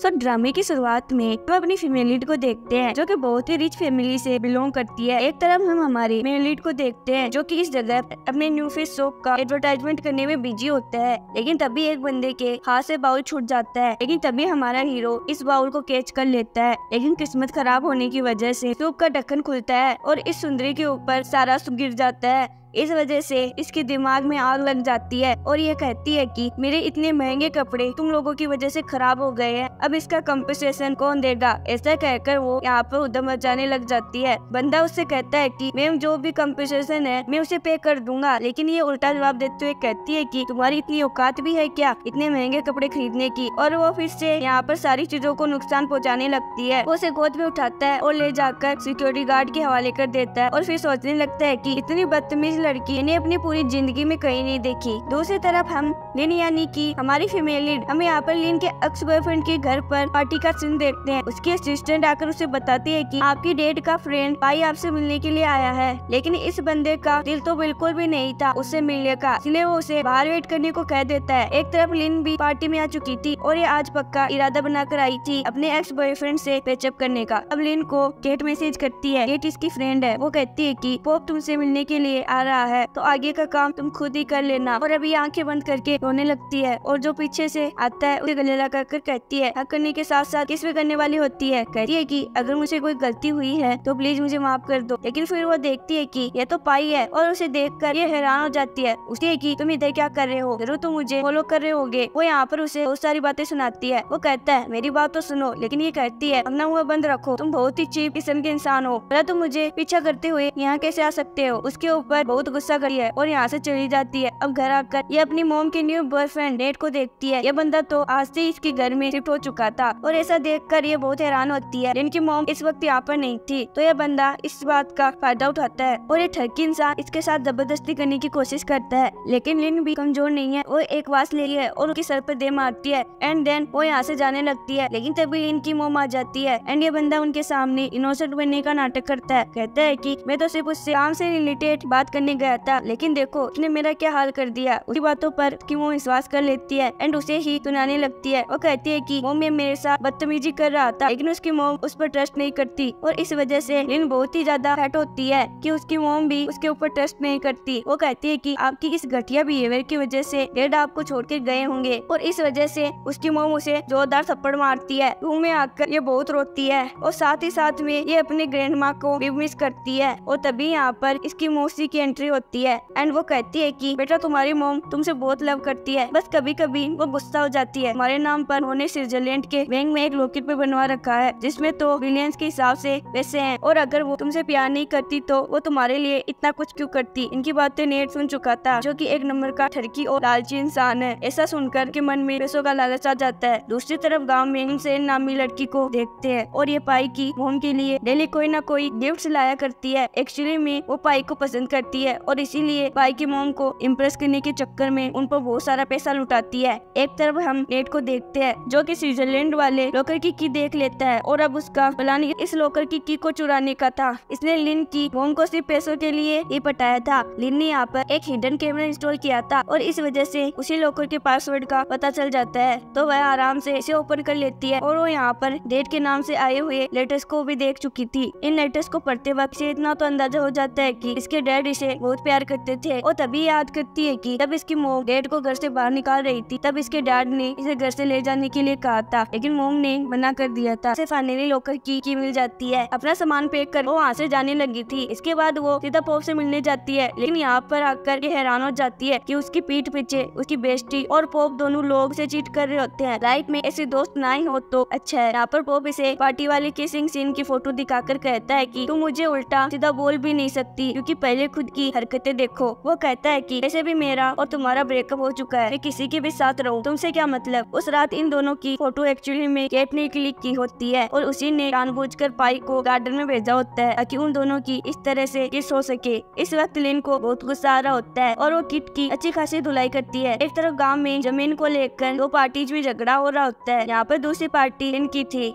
सो so, ड्रामे की शुरुआत में तो अपनी फीमेल लीड को देखते हैं जो कि बहुत ही रिच फैमिली से बिलोंग करती है एक तरफ हम हमारी मेल लीड को देखते हैं जो कि इस जगह अपने न्यू फेस सोप का एडवर्टाइजमेंट करने में बिजी होता है लेकिन तभी एक बंदे के हाथ से बाउल छूट जाता है लेकिन तभी हमारा हीरो इस बाउल को कैच कर लेता है लेकिन किस्मत खराब होने की वजह से सोप का ढक्कन खुलता है और इस सुंदरी के ऊपर सारा गिर जाता है इस वजह से इसके दिमाग में आग लग जाती है और यह कहती है कि मेरे इतने महंगे कपड़े तुम लोगों की वजह से खराब हो गए हैं अब इसका कम्पनसेशन कौन देगा ऐसा कहकर वो यहाँ पर उधम मचाने लग जाती है बंदा उससे कहता है कि मैम जो भी कम्पनसेशन है मैं उसे पे कर दूंगा लेकिन ये उल्टा जवाब देते हुए कहती है की तुम्हारी इतनी औकात भी है क्या इतने महंगे कपड़े खरीदने की और वो फिर से यहाँ पर सारी चीजों को नुकसान पहुँचाने लगती है वो उसे गोद में उठाता है और ले जाकर सिक्योरिटी गार्ड के हवाले कर देता है और फिर सोचने लगता है की इतनी बदतमीज लड़की इन्हें अपनी पूरी जिंदगी में कहीं नहीं देखी दूसरी तरफ हम लिन यानी कि हमारी फीमेल लीड हम यहाँ पर लिन के एक्स बॉयफ्रेंड के घर पर पार्टी का सीन देखते हैं उसकी असिस्टेंट आकर उसे बताती है कि आपकी डेट का फ्रेंड भाई आपसे मिलने के लिए आया है लेकिन इस बंदे का दिल तो बिल्कुल भी नहीं था उससे मिलने का इसलिए वो उसे बाहर वेट करने को कह देता है एक तरफ लिन भी पार्टी में आ चुकी थी और ये आज पक्का इरादा बनाकर आई थी अपने एक्स बॉयफ्रेंड से पेचअप करने का अब लिन को केट मैसेज करती है केट इसकी फ्रेंड है वो कहती है की पोप तुमसे मिलने के लिए आ रहा रहा है तो आगे का काम तुम खुद ही कर लेना और अभी आंखें बंद करके रोने लगती है और जो पीछे से आता है उसे गले लगा कर कहती है हक करने के साथ साथ किस पे करने वाली होती है कहती है की अगर मुझे कोई गलती हुई है तो प्लीज मुझे माफ कर दो लेकिन फिर वो देखती है की यह तो पाई है और उसे देख कर ये हैरान हो जाती है उसे की तुम इधर क्या कर रहे हो जरूर तुम मुझे फॉलो कर रहे होगे वो यहाँ पर उसे बहुत सारी बातें सुनाती है वो कहता है मेरी बात तो सुनो लेकिन ये कहती है अपना हुआ बंद रखो तुम बहुत ही चीप किस्म के इंसान हो भला तुम मुझे पीछा करते हुए यहाँ कैसे आ सकते हो उसके ऊपर बहुत बहुत गुस्सा करी है और यहाँ से चली जाती है अब घर आकर ये अपनी मोम की न्यू बॉयफ्रेंड डेट को देखती है ये बंदा तो आज से इसके घर में शिफ्ट हो चुका था और ऐसा देख कर ये बहुत हैरान होती है इनकी मोम इस वक्त यहाँ पर नहीं थी तो यह बंदा इस बात का फायदा उठाता है और ये ठगी इंसान इसके साथ जबरदस्ती करने की कोशिश करता है लेकिन लिन भी कमजोर नहीं है वो एक वास ले रही है और उसके सर पर दे मारती है एंड देन वो यहाँ से जाने लगती है लेकिन तभी इनकी मोम आ जाती है एंड ये बंदा उनके सामने इनोसेंट बनने का नाटक करता है कहता है की मैं तो सिर्फ उससे काम से रिलेटेड बात करने नहीं गया था लेकिन देखो उसने मेरा क्या हाल कर दिया उसी बातों पर कि वो विश्वास कर लेती है एंड उसे ही सुनाने लगती है वो कहती है कि वो मैं मेरे साथ बदतमीजी कर रहा था लेकिन उसकी मोम उस पर ट्रस्ट नहीं करती और इस वजह से लिन बहुत ही ज्यादा फैट होती है कि उसकी मोम भी उसके ऊपर ट्रस्ट नहीं करती वो कहती है कि आपकी इस घटिया बिहेवियर की वजह से डेड आपको छोड़ के गए होंगे और इस वजह से उसकी मोम उसे जोरदार थप्पड़ मारती है रूम में आकर ये बहुत रोती है और साथ ही साथ में ये अपने ग्रैंड माँ को भी मिस करती है और तभी यहाँ पर इसकी मौसी की एंट्री होती है एंड वो कहती है कि बेटा तुम्हारी मोम तुमसे बहुत लव करती है बस कभी कभी वो गुस्सा हो जाती है हमारे नाम पर उन्होंने स्विट्जरलैंड के बैंक में एक लॉकेट पे बनवा रखा है जिसमे तो बिलियंस के हिसाब से पैसे हैं और अगर वो तुमसे प्यार नहीं करती तो वो तुम्हारे लिए इतना कुछ क्यों करती इनकी बातें नेट सुन चुका था जो की एक नंबर का ठरकी और लालची इंसान है ऐसा सुनकर के मन में पैसों का लालच आ जाता है दूसरी तरफ गाँव में हुसैन नामी लड़की को देखते है और ये पाई की मोम के लिए डेली कोई ना कोई गिफ्ट लाया करती है एक्चुअली में वो पाई को पसंद करती है है और इसीलिए भाई की मोम को इम्प्रेस करने के चक्कर में उन पर बहुत सारा पैसा लुटाती है एक तरफ हम नेट को देखते हैं जो की स्विट्जरलैंड वाले लॉकर की की देख लेता है और अब उसका प्लान इस लॉकर की की को चुराने का था इसने लिन की मोम को सिर्फ पैसों के लिए ही पटाया था लिन ने यहाँ पर एक हिडन कैमरा इंस्टॉल किया था और इस वजह से उसी लॉकर के पासवर्ड का पता चल जाता है तो वह आराम से इसे ओपन कर लेती है और वो यहाँ पर डेट के नाम से आए हुए लेटर्स को भी देख चुकी थी इन लेटर्स को पढ़ते वक्त इसे इतना तो अंदाजा हो जाता है कि इसके डैड इसे में बहुत प्यार करते थे और तभी याद करती है कि तब इसकी मोम डैड को घर से बाहर निकाल रही थी तब इसके डैड ने इसे घर से ले जाने के लिए कहा था लेकिन मोम ने मना कर दिया था इसे फाइनली लॉकर की की मिल जाती है अपना सामान पैक कर वो वहाँ से जाने लगी थी इसके बाद वो सीधा पोप से मिलने जाती है लेकिन यहाँ पर आकर ये हैरान हो जाती है की उसकी पीठ पीछे उसकी बेस्टी और पोप दोनों लोग से चीट कर रहे होते हैं लाइफ में ऐसे दोस्त ना ही हो तो अच्छा है यहाँ पर पोप इसे पार्टी वाले किसिंग सीन की फोटो दिखाकर कहता है की तू मुझे उल्टा सीधा बोल भी नहीं सकती क्यूँकी पहले खुद की की हरकतें देखो वो कहता है कि ऐसे भी मेरा और तुम्हारा ब्रेकअप हो चुका है मैं किसी के भी साथ रहूं तुमसे क्या मतलब उस रात इन दोनों की फोटो एक्चुअली में कैट ने क्लिक की होती है और उसी ने जानबूझकर पाई को गार्डन में भेजा होता है ताकि उन दोनों की इस तरह से किस हो सके इस वक्त लिन को बहुत गुस्सा आ रहा होता है और वो किट की अच्छी खासी धुलाई करती है एक तरफ गांव में जमीन को लेकर दो पार्टीज में झगड़ा हो रहा होता है यहाँ पर दूसरी पार्टी इनकी थी